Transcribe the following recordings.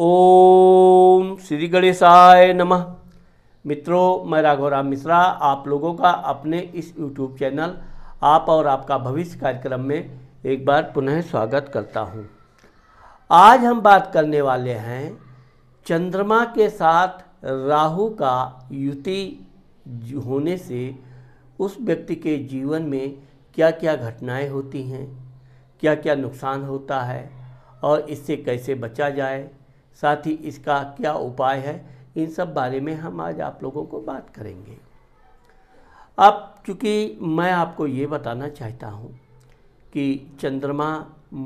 ओम श्री गणेशाय नम मित्रों मैं राघवराम मिश्रा आप लोगों का अपने इस यूट्यूब चैनल आप और आपका भविष्य कार्यक्रम में एक बार पुनः स्वागत करता हूँ आज हम बात करने वाले हैं चंद्रमा के साथ राहु का युति होने से उस व्यक्ति के जीवन में क्या क्या घटनाएं होती हैं क्या क्या नुकसान होता है और इससे कैसे बचा जाए साथ ही इसका क्या उपाय है इन सब बारे में हम आज आप लोगों को बात करेंगे अब चूँकि मैं आपको ये बताना चाहता हूँ कि चंद्रमा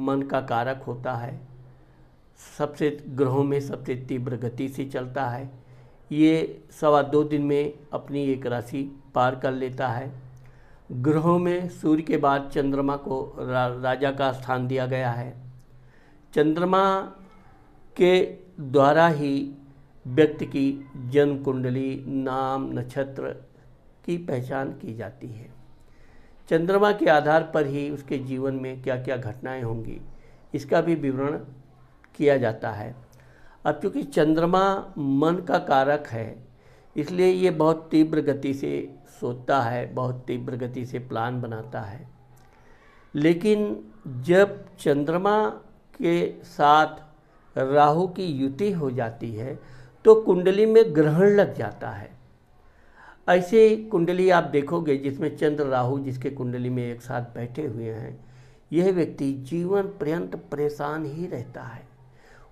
मन का कारक होता है सबसे ग्रहों में सबसे तीव्र गति से चलता है ये सवा दो दिन में अपनी एक राशि पार कर लेता है ग्रहों में सूर्य के बाद चंद्रमा को रा, राजा का स्थान दिया गया है चंद्रमा के द्वारा ही व्यक्ति की जन्म कुंडली नाम नक्षत्र की पहचान की जाती है चंद्रमा के आधार पर ही उसके जीवन में क्या क्या घटनाएं होंगी इसका भी विवरण किया जाता है अब चूँकि चंद्रमा मन का कारक है इसलिए ये बहुत तीव्र गति से सोचता है बहुत तीव्र गति से प्लान बनाता है लेकिन जब चंद्रमा के साथ राहु की युति हो जाती है तो कुंडली में ग्रहण लग जाता है ऐसे कुंडली आप देखोगे जिसमें चंद्र राहु जिसके कुंडली में एक साथ बैठे हुए हैं यह व्यक्ति जीवन पर्यंत परेशान ही रहता है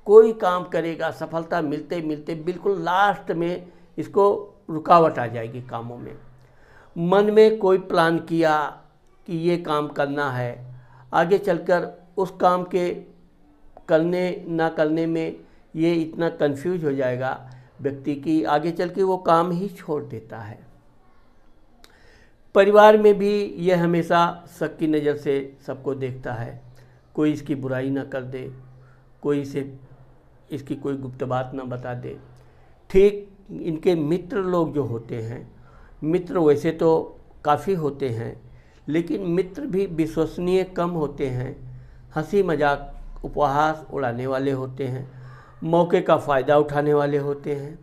कोई काम करेगा सफलता मिलते मिलते बिल्कुल लास्ट में इसको रुकावट आ जाएगी कामों में मन में कोई प्लान किया कि ये काम करना है आगे चलकर उस काम के करने ना करने में ये इतना कंफ्यूज हो जाएगा व्यक्ति की आगे चल के वो काम ही छोड़ देता है परिवार में भी यह हमेशा शक की नज़र से सबको देखता है कोई इसकी बुराई ना कर दे कोई इसे इसकी कोई गुप्त बात ना बता दे ठीक इनके मित्र लोग जो होते हैं मित्र वैसे तो काफ़ी होते हैं लेकिन मित्र भी विश्वसनीय कम होते हैं हंसी मजाक उपहास उड़ाने वाले होते हैं मौके का फ़ायदा उठाने वाले होते हैं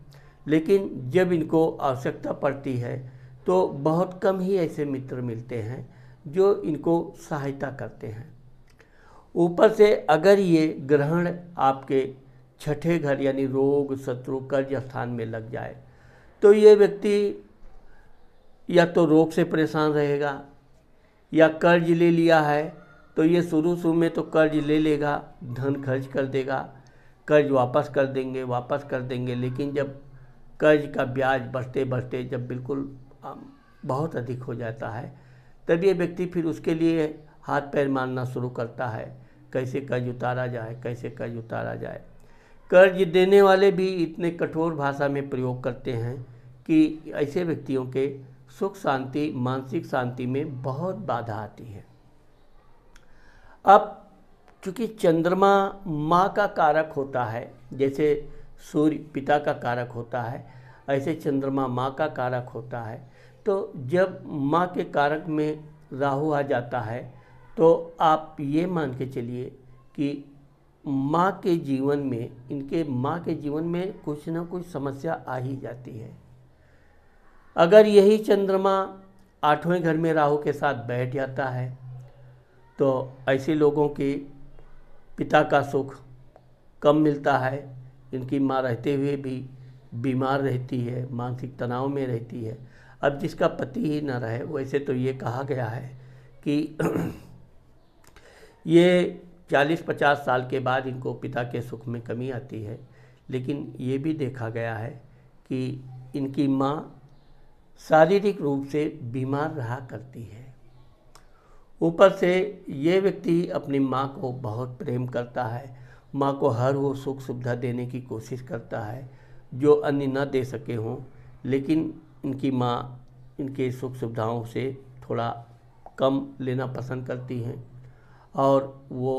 लेकिन जब इनको आवश्यकता पड़ती है तो बहुत कम ही ऐसे मित्र मिलते हैं जो इनको सहायता करते हैं ऊपर से अगर ये ग्रहण आपके छठे घर यानी रोग शत्रु कर्ज स्थान में लग जाए तो ये व्यक्ति या तो रोग से परेशान रहेगा या कर्ज ले लिया है तो ये शुरू शुरू में तो कर्ज ले लेगा धन खर्च कर देगा कर्ज वापस कर देंगे वापस कर देंगे लेकिन जब कर्ज का ब्याज बढ़ते बढ़ते जब बिल्कुल बहुत अधिक हो जाता है तब ये व्यक्ति फिर उसके लिए हाथ पैर मारना शुरू करता है कैसे कर्ज उतारा जाए कैसे कर्ज उतारा जाए कर्ज देने वाले भी इतने कठोर भाषा में प्रयोग करते हैं कि ऐसे व्यक्तियों के सुख शांति मानसिक शांति में बहुत बाधा आती है अब क्योंकि चंद्रमा माँ का कारक होता है जैसे सूर्य पिता का कारक होता है ऐसे चंद्रमा माँ का कारक होता है तो जब माँ के कारक में राहु आ जाता है तो आप ये मान के चलिए कि माँ के जीवन में इनके माँ के जीवन में कुछ ना कुछ समस्या आ ही जाती है अगर यही चंद्रमा आठवें घर में राहु के साथ बैठ जाता है तो ऐसे लोगों के पिता का सुख कम मिलता है इनकी माँ रहते हुए भी बीमार रहती है मानसिक तनाव में रहती है अब जिसका पति ही न रहे वैसे तो ये कहा गया है कि ये 40-50 साल के बाद इनको पिता के सुख में कमी आती है लेकिन ये भी देखा गया है कि इनकी माँ शारीरिक रूप से बीमार रहा करती है ऊपर से ये व्यक्ति अपनी माँ को बहुत प्रेम करता है माँ को हर वो सुख सुविधा देने की कोशिश करता है जो अन्य न दे सके हों लेकिन इनकी माँ इनके सुख सुविधाओं से थोड़ा कम लेना पसंद करती हैं और वो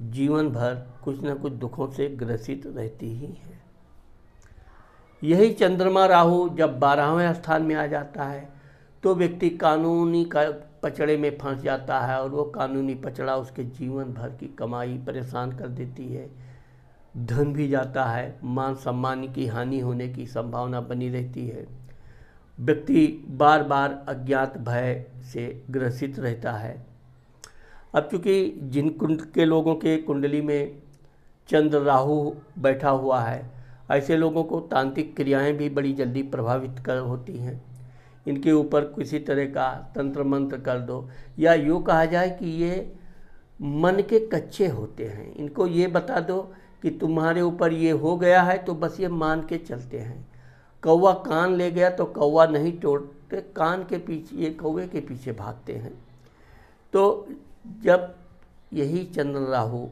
जीवन भर कुछ न कुछ दुखों से ग्रसित रहती ही हैं यही चंद्रमा राहु जब बारहवें स्थान में आ जाता है तो व्यक्ति कानूनी का पचड़े में फंस जाता है और वो कानूनी पचड़ा उसके जीवन भर की कमाई परेशान कर देती है धन भी जाता है मान सम्मान की हानि होने की संभावना बनी रहती है व्यक्ति बार बार अज्ञात भय से ग्रसित रहता है अब चूँकि जिन कुंड के लोगों के कुंडली में चंद्र राहु बैठा हुआ है ऐसे लोगों को तांत्रिक क्रियाएं भी बड़ी जल्दी प्रभावित कर होती हैं इनके ऊपर किसी तरह का तंत्र मंत्र कर दो या यूँ कहा जाए कि ये मन के कच्चे होते हैं इनको ये बता दो कि तुम्हारे ऊपर ये हो गया है तो बस ये मान के चलते हैं कौवा कान ले गया तो कौवा नहीं टोटते कान के पीछे ये कौवे के पीछे भागते हैं तो जब यही चंद्र राहु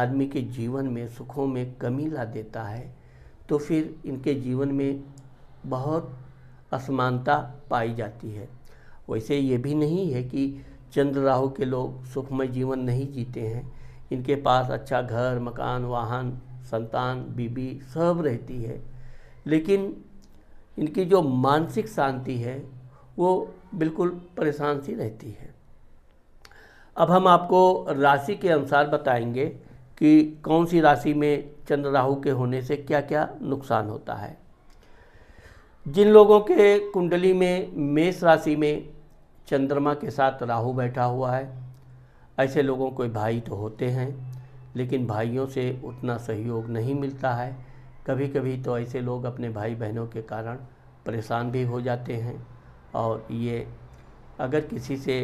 आदमी के जीवन में सुखों में कमी ला देता है तो फिर इनके जीवन में बहुत असमानता पाई जाती है वैसे ये भी नहीं है कि चंद्र राहु के लोग सुखमय जीवन नहीं जीते हैं इनके पास अच्छा घर मकान वाहन संतान बीबी सब रहती है लेकिन इनकी जो मानसिक शांति है वो बिल्कुल परेशान सी रहती है अब हम आपको राशि के अनुसार बताएंगे कि कौन सी राशि में चंद्र राहु के होने से क्या क्या नुकसान होता है जिन लोगों के कुंडली में मेष राशि में चंद्रमा के साथ राहु बैठा हुआ है ऐसे लोगों को भाई तो होते हैं लेकिन भाइयों से उतना सहयोग नहीं मिलता है कभी कभी तो ऐसे लोग अपने भाई बहनों के कारण परेशान भी हो जाते हैं और ये अगर किसी से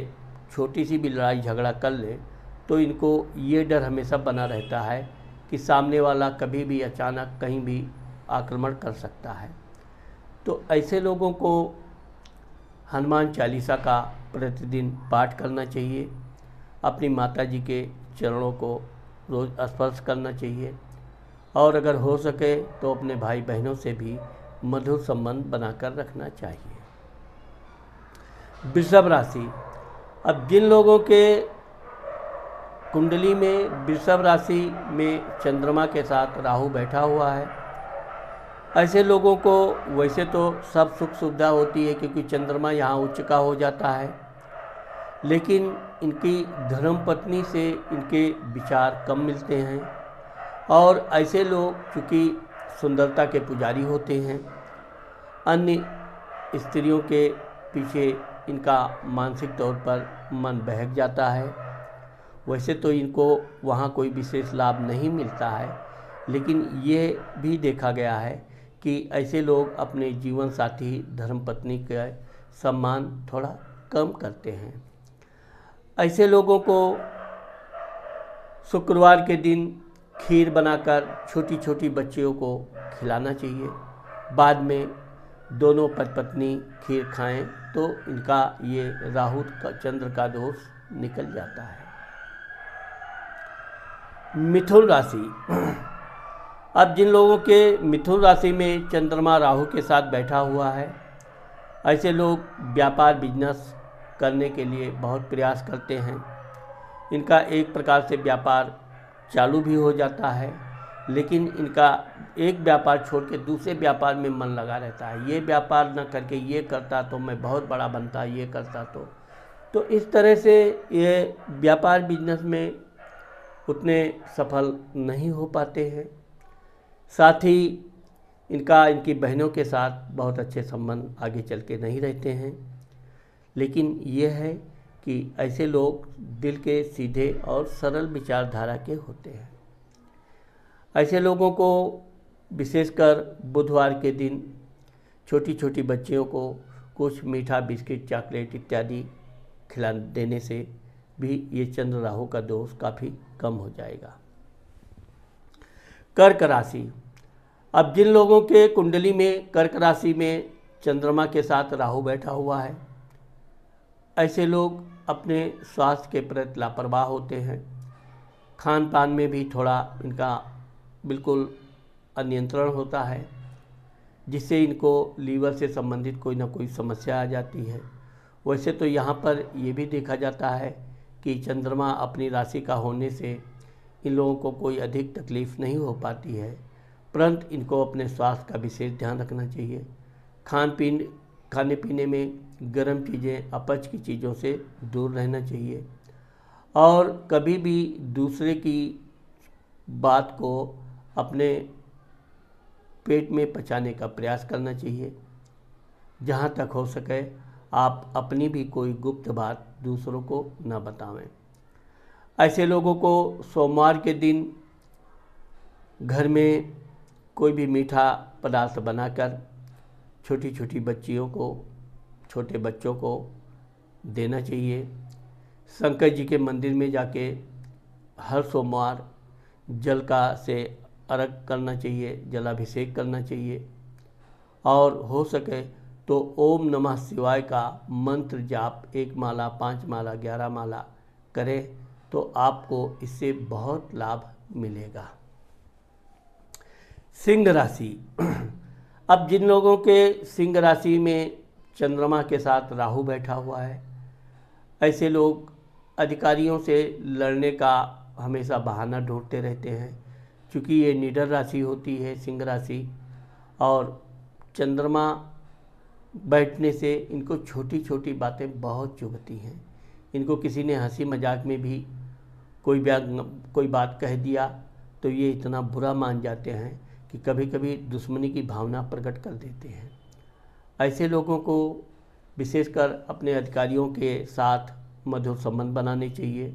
छोटी सी भी लड़ाई झगड़ा कर ले तो इनको ये डर हमेशा बना रहता है कि सामने वाला कभी भी अचानक कहीं भी आक्रमण कर सकता है तो ऐसे लोगों को हनुमान चालीसा का प्रतिदिन पाठ करना चाहिए अपनी माता जी के चरणों को रोज़ स्पर्श करना चाहिए और अगर हो सके तो अपने भाई बहनों से भी मधुर संबंध बनाकर रखना चाहिए वृषभ राशि अब जिन लोगों के कुंडली में वृषभ राशि में चंद्रमा के साथ राहु बैठा हुआ है ऐसे लोगों को वैसे तो सब सुख सुविधा होती है क्योंकि चंद्रमा यहाँ उच्च का हो जाता है लेकिन इनकी धर्मपत्नी से इनके विचार कम मिलते हैं और ऐसे लोग चूँकि सुंदरता के पुजारी होते हैं अन्य स्त्रियों के पीछे इनका मानसिक तौर पर मन बहक जाता है वैसे तो इनको वहाँ कोई विशेष लाभ नहीं मिलता है लेकिन ये भी देखा गया है कि ऐसे लोग अपने जीवन साथी धर्म पत्नी का सम्मान थोड़ा कम करते हैं ऐसे लोगों को शुक्रवार के दिन खीर बनाकर छोटी छोटी बच्चियों को खिलाना चाहिए बाद में दोनों पति पत्नी खीर खाएं तो इनका ये राहु का चंद्र का दोष निकल जाता है मिथुन राशि अब जिन लोगों के मिथुन राशि में चंद्रमा राहु के साथ बैठा हुआ है ऐसे लोग व्यापार बिजनेस करने के लिए बहुत प्रयास करते हैं इनका एक प्रकार से व्यापार चालू भी हो जाता है लेकिन इनका एक व्यापार छोड़ के दूसरे व्यापार में मन लगा रहता है ये व्यापार न करके ये करता तो मैं बहुत बड़ा बनता ये करता तो तो इस तरह से ये व्यापार बिजनेस में उतने सफल नहीं हो पाते हैं साथ ही इनका इनकी बहनों के साथ बहुत अच्छे संबंध आगे चल के नहीं रहते हैं लेकिन ये है कि ऐसे लोग दिल के सीधे और सरल विचारधारा के होते हैं ऐसे लोगों को विशेषकर बुधवार के दिन छोटी छोटी बच्चियों को कुछ मीठा बिस्किट चॉकलेट इत्यादि खिला देने से भी ये चंद्र राहु का दोष काफ़ी कम हो जाएगा कर्क राशि अब जिन लोगों के कुंडली में कर्क राशि में चंद्रमा के साथ राहु बैठा हुआ है ऐसे लोग अपने स्वास्थ्य के प्रति लापरवाह होते हैं खान पान में भी थोड़ा इनका बिल्कुल अनियंत्रण होता है जिससे इनको लीवर से संबंधित कोई ना कोई समस्या आ जाती है वैसे तो यहाँ पर ये भी देखा जाता है कि चंद्रमा अपनी राशि का होने से इन लोगों को कोई अधिक तकलीफ नहीं हो पाती है परंतु इनको अपने स्वास्थ्य का विशेष ध्यान रखना चाहिए खान पीन खाने पीने में गर्म चीज़ें अपच की चीज़ों से दूर रहना चाहिए और कभी भी दूसरे की बात को अपने पेट में पचाने का प्रयास करना चाहिए जहाँ तक हो सके आप अपनी भी कोई गुप्त बात दूसरों को न बतावें ऐसे लोगों को सोमवार के दिन घर में कोई भी मीठा पदार्थ बनाकर छोटी छोटी बच्चियों को छोटे बच्चों को देना चाहिए शंकर जी के मंदिर में जाके हर सोमवार जल का से अर्घ करना चाहिए जलाभिषेक करना चाहिए और हो सके तो ओम नमः शिवाय का मंत्र जाप एक माला पांच माला ग्यारह माला करें तो आपको इससे बहुत लाभ मिलेगा सिंह राशि अब जिन लोगों के सिंह राशि में चंद्रमा के साथ राहु बैठा हुआ है ऐसे लोग अधिकारियों से लड़ने का हमेशा बहाना ढूंढते रहते हैं क्योंकि ये निडर राशि होती है सिंह राशि और चंद्रमा बैठने से इनको छोटी छोटी बातें बहुत चुभती हैं इनको किसी ने हंसी मजाक में भी कोई कोई बात कह दिया तो ये इतना बुरा मान जाते हैं कि कभी कभी दुश्मनी की भावना प्रकट कर देते हैं ऐसे लोगों को विशेषकर अपने अधिकारियों के साथ मधुर संबंध बनाने चाहिए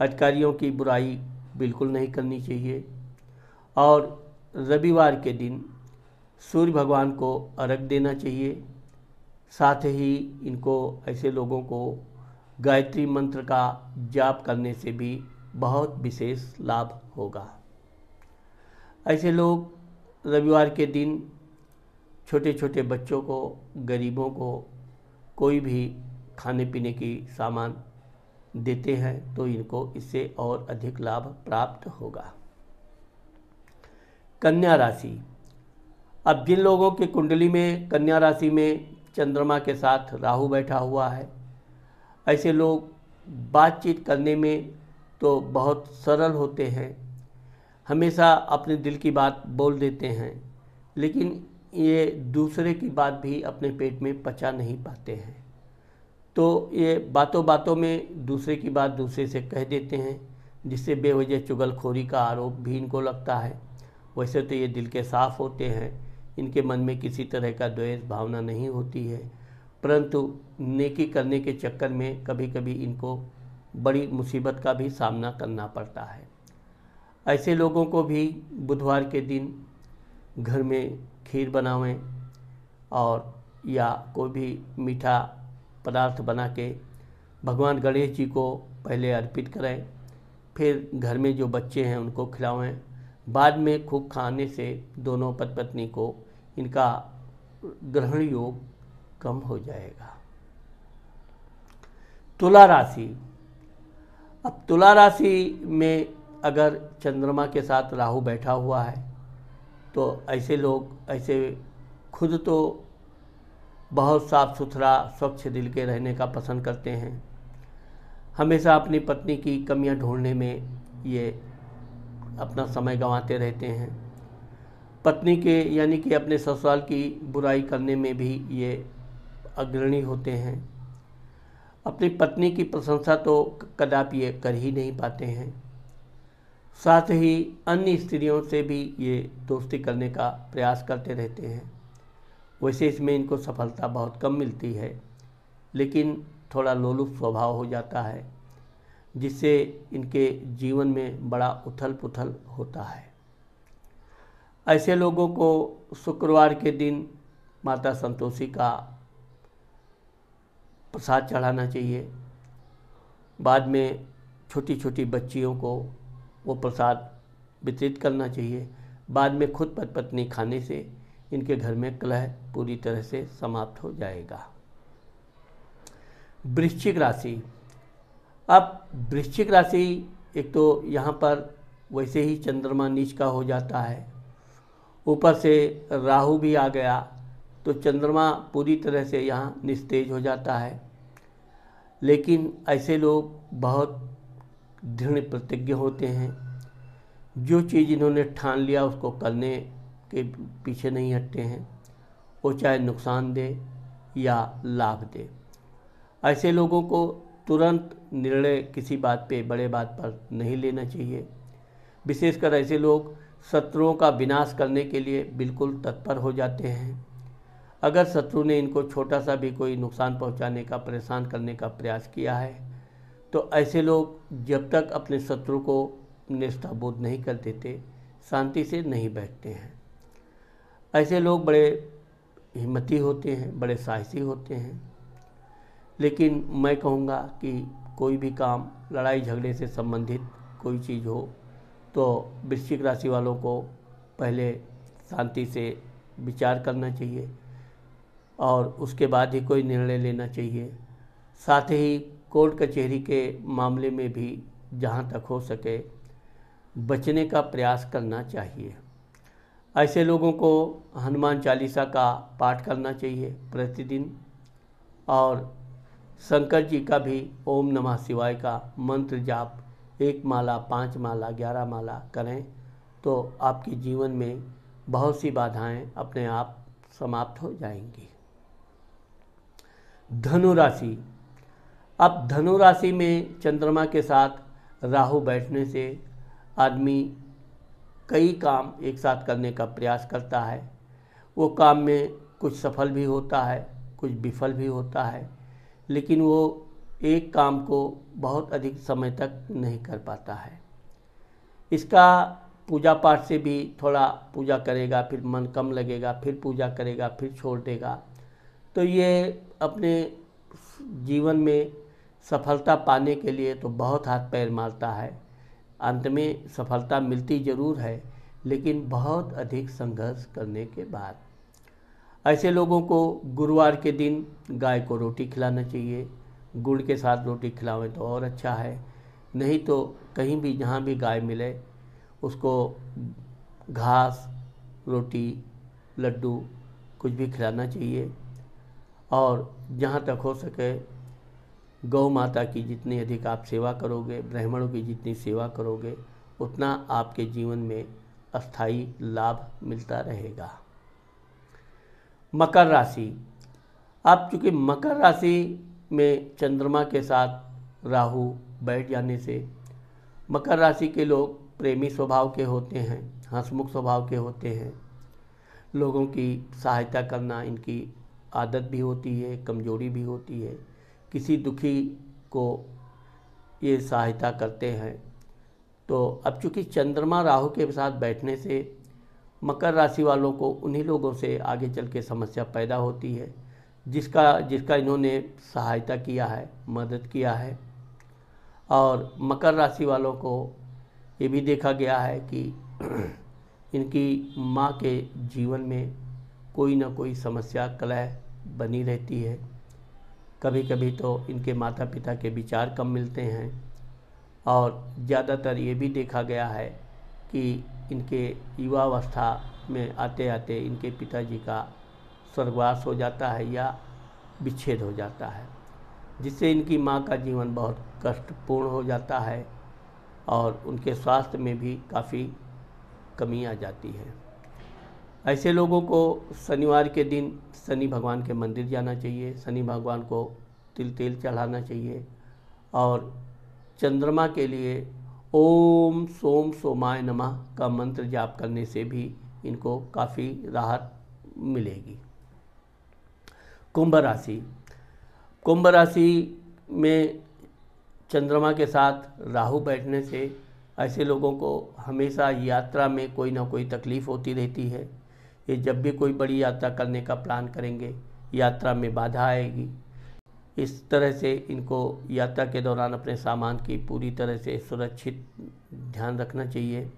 अधिकारियों की बुराई बिल्कुल नहीं करनी चाहिए और रविवार के दिन सूर्य भगवान को अर्घ देना चाहिए साथ ही इनको ऐसे लोगों को गायत्री मंत्र का जाप करने से भी बहुत विशेष लाभ होगा ऐसे लोग रविवार के दिन छोटे छोटे बच्चों को गरीबों को कोई भी खाने पीने की सामान देते हैं तो इनको इससे और अधिक लाभ प्राप्त होगा कन्या राशि अब जिन लोगों के कुंडली में कन्या राशि में चंद्रमा के साथ राहु बैठा हुआ है ऐसे लोग बातचीत करने में तो बहुत सरल होते हैं हमेशा अपने दिल की बात बोल देते हैं लेकिन ये दूसरे की बात भी अपने पेट में पचा नहीं पाते हैं तो ये बातों बातों में दूसरे की बात दूसरे से कह देते हैं जिससे बेवजह चुगलखोरी का आरोप भी इनको लगता है वैसे तो ये दिल के साफ़ होते हैं इनके मन में किसी तरह का द्वेष भावना नहीं होती है परंतु नेकी करने के चक्कर में कभी कभी इनको बड़ी मुसीबत का भी सामना करना पड़ता है ऐसे लोगों को भी बुधवार के दिन घर में खीर बनावें और या कोई भी मीठा पदार्थ बना के भगवान गणेश जी को पहले अर्पित करें फिर घर में जो बच्चे हैं उनको खिलावें बाद में खूब खाने से दोनों पति पत्नी को इनका ग्रहण योग कम हो जाएगा तुला राशि अब तुला राशि में अगर चंद्रमा के साथ राहु बैठा हुआ है तो ऐसे लोग ऐसे खुद तो बहुत साफ सुथरा स्वच्छ दिल के रहने का पसंद करते हैं हमेशा अपनी पत्नी की कमियां ढूंढने में ये अपना समय गंवाते रहते हैं पत्नी के यानी कि अपने ससुराल की बुराई करने में भी ये अग्रणी होते हैं अपनी पत्नी की प्रशंसा तो कदापि ये कर ही नहीं पाते हैं साथ ही अन्य स्त्रियों से भी ये दोस्ती करने का प्रयास करते रहते हैं वैसे इसमें इनको सफलता बहुत कम मिलती है लेकिन थोड़ा लोलुप स्वभाव हो जाता है जिससे इनके जीवन में बड़ा उथल पुथल होता है ऐसे लोगों को शुक्रवार के दिन माता संतोषी का प्रसाद चढ़ाना चाहिए बाद में छोटी छोटी बच्चियों को वो प्रसाद वितरित करना चाहिए बाद में खुद पत पत्नी खाने से इनके घर में कलह पूरी तरह से समाप्त हो जाएगा वृश्चिक राशि अब वृश्चिक राशि एक तो यहाँ पर वैसे ही चंद्रमा नीच का हो जाता है ऊपर से राहु भी आ गया तो चंद्रमा पूरी तरह से यहाँ निस्तेज हो जाता है लेकिन ऐसे लोग बहुत दृढ़ प्रतिज्ञ होते हैं जो चीज़ इन्होंने ठान लिया उसको करने के पीछे नहीं हटते हैं वो चाहे नुकसान दे या लाभ दे ऐसे लोगों को तुरंत निर्णय किसी बात पे बड़े बात पर नहीं लेना चाहिए विशेषकर ऐसे लोग शत्रुओं का विनाश करने के लिए बिल्कुल तत्पर हो जाते हैं अगर शत्रु ने इनको छोटा सा भी कोई नुकसान पहुंचाने का परेशान करने का प्रयास किया है तो ऐसे लोग जब तक अपने शत्रु को निष्ठाबोध नहीं कर देते शांति से नहीं बैठते हैं ऐसे लोग बड़े हिम्मती होते हैं बड़े साहसी होते हैं लेकिन मैं कहूँगा कि कोई भी काम लड़ाई झगड़े से संबंधित कोई चीज़ हो तो वृश्चिक राशि वालों को पहले शांति से विचार करना चाहिए और उसके बाद ही कोई निर्णय लेना चाहिए साथ ही कोर्ट कचहरी के मामले में भी जहाँ तक हो सके बचने का प्रयास करना चाहिए ऐसे लोगों को हनुमान चालीसा का पाठ करना चाहिए प्रतिदिन और शंकर जी का भी ओम नमः शिवाय का मंत्र जाप एक माला पांच माला ग्यारह माला करें तो आपके जीवन में बहुत सी बाधाएं अपने आप समाप्त हो जाएंगी धनु राशि अब धनुराशि में चंद्रमा के साथ राहु बैठने से आदमी कई काम एक साथ करने का प्रयास करता है वो काम में कुछ सफल भी होता है कुछ विफल भी होता है लेकिन वो एक काम को बहुत अधिक समय तक नहीं कर पाता है इसका पूजा पाठ से भी थोड़ा पूजा करेगा फिर मन कम लगेगा फिर पूजा करेगा फिर छोड़ देगा तो ये अपने जीवन में सफलता पाने के लिए तो बहुत हाथ पैर मारता है अंत में सफलता मिलती ज़रूर है लेकिन बहुत अधिक संघर्ष करने के बाद ऐसे लोगों को गुरुवार के दिन गाय को रोटी खिलाना चाहिए गुड़ के साथ रोटी खिलावें तो और अच्छा है नहीं तो कहीं भी जहाँ भी गाय मिले उसको घास रोटी लड्डू कुछ भी खिलाना चाहिए और जहाँ तक हो सके गौ माता की जितनी अधिक आप सेवा करोगे ब्राह्मणों की जितनी सेवा करोगे उतना आपके जीवन में अस्थाई लाभ मिलता रहेगा मकर राशि आप चूँकि मकर राशि में चंद्रमा के साथ राहु बैठ जाने से मकर राशि के लोग प्रेमी स्वभाव के होते हैं हंसमुख स्वभाव के होते हैं लोगों की सहायता करना इनकी आदत भी होती है कमजोरी भी होती है किसी दुखी को ये सहायता करते हैं तो अब चूँकि चंद्रमा राहु के साथ बैठने से मकर राशि वालों को उन्हीं लोगों से आगे चल के समस्या पैदा होती है जिसका जिसका इन्होंने सहायता किया है मदद किया है और मकर राशि वालों को ये भी देखा गया है कि इनकी माँ के जीवन में कोई ना कोई समस्या कलह बनी रहती है कभी कभी तो इनके माता पिता के विचार कम मिलते हैं और ज़्यादातर ये भी देखा गया है कि इनके युवावस्था में आते आते इनके पिताजी का स्वर्गवास हो जाता है या विच्छेद हो जाता है जिससे इनकी माँ का जीवन बहुत कष्टपूर्ण हो जाता है और उनके स्वास्थ्य में भी काफ़ी कमी आ जाती है ऐसे लोगों को शनिवार के दिन शनि भगवान के मंदिर जाना चाहिए शनि भगवान को तिल तेल चढ़ाना चाहिए और चंद्रमा के लिए ओम सोम सोमाय नमः का मंत्र जाप करने से भी इनको काफ़ी राहत मिलेगी कुंभ राशि कुंभ राशि में चंद्रमा के साथ राहु बैठने से ऐसे लोगों को हमेशा यात्रा में कोई ना कोई तकलीफ़ होती रहती है ये जब भी कोई बड़ी यात्रा करने का प्लान करेंगे यात्रा में बाधा आएगी इस तरह से इनको यात्रा के दौरान अपने सामान की पूरी तरह से सुरक्षित ध्यान रखना चाहिए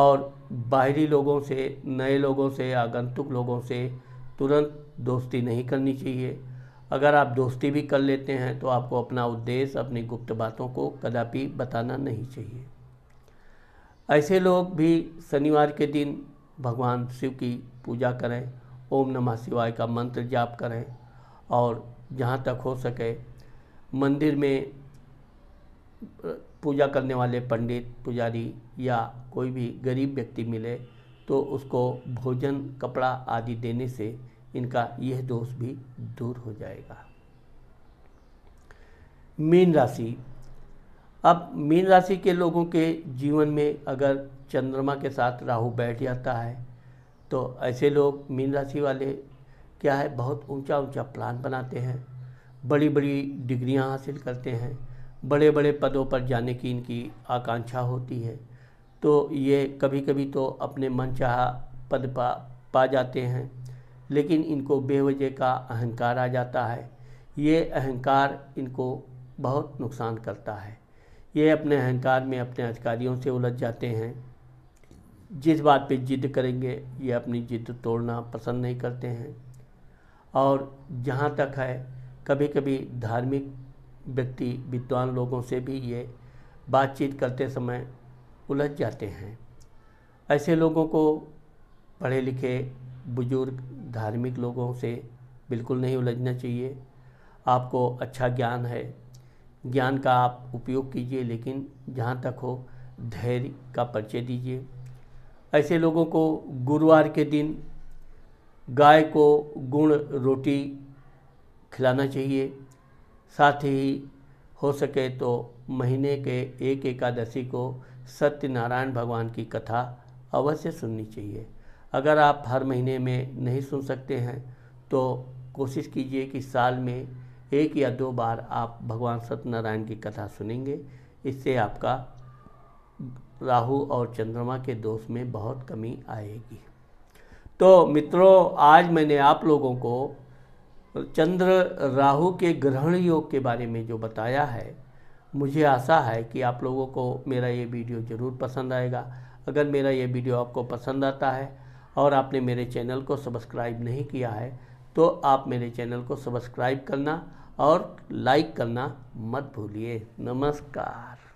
और बाहरी लोगों से नए लोगों से आगंतुक लोगों से तुरंत दोस्ती नहीं करनी चाहिए अगर आप दोस्ती भी कर लेते हैं तो आपको अपना उद्देश्य अपनी गुप्त बातों को कदापि बताना नहीं चाहिए ऐसे लोग भी शनिवार के दिन भगवान शिव की पूजा करें ओम नमः शिवाय का मंत्र जाप करें और जहाँ तक हो सके मंदिर में पूजा करने वाले पंडित पुजारी या कोई भी गरीब व्यक्ति मिले तो उसको भोजन कपड़ा आदि देने से इनका यह दोष भी दूर हो जाएगा मीन राशि अब मीन राशि के लोगों के जीवन में अगर चंद्रमा के साथ राहु बैठ जाता है तो ऐसे लोग मीन राशि वाले क्या है बहुत ऊंचा ऊंचा प्लान बनाते हैं बड़ी बड़ी डिग्रियां हासिल करते हैं बड़े बड़े पदों पर जाने की इनकी आकांक्षा होती है तो ये कभी कभी तो अपने मनचाहा पद पा पा जाते हैं लेकिन इनको बेवजह का अहंकार आ जाता है ये अहंकार इनको बहुत नुकसान करता है ये अपने अहंकार में अपने अधिकारियों से उलझ जाते हैं जिस बात पे जिद करेंगे ये अपनी जिद तोड़ना पसंद नहीं करते हैं और जहाँ तक है कभी कभी धार्मिक व्यक्ति विद्वान लोगों से भी ये बातचीत करते समय उलझ जाते हैं ऐसे लोगों को पढ़े लिखे बुजुर्ग धार्मिक लोगों से बिल्कुल नहीं उलझना चाहिए आपको अच्छा ज्ञान है ज्ञान का आप उपयोग कीजिए लेकिन जहाँ तक हो धैर्य का परिचय दीजिए ऐसे लोगों को गुरुवार के दिन गाय को गुड़ रोटी खिलाना चाहिए साथ ही हो सके तो महीने के एक एकादशी को सत्यनारायण भगवान की कथा अवश्य सुननी चाहिए अगर आप हर महीने में नहीं सुन सकते हैं तो कोशिश कीजिए कि साल में एक या दो बार आप भगवान सत्यनारायण की कथा सुनेंगे इससे आपका राहु और चंद्रमा के दोष में बहुत कमी आएगी तो मित्रों आज मैंने आप लोगों को चंद्र राहु के ग्रहण योग के बारे में जो बताया है मुझे आशा है कि आप लोगों को मेरा ये वीडियो ज़रूर पसंद आएगा अगर मेरा ये वीडियो आपको पसंद आता है और आपने मेरे चैनल को सब्सक्राइब नहीं किया है तो आप मेरे चैनल को सब्सक्राइब करना और लाइक करना मत भूलिए नमस्कार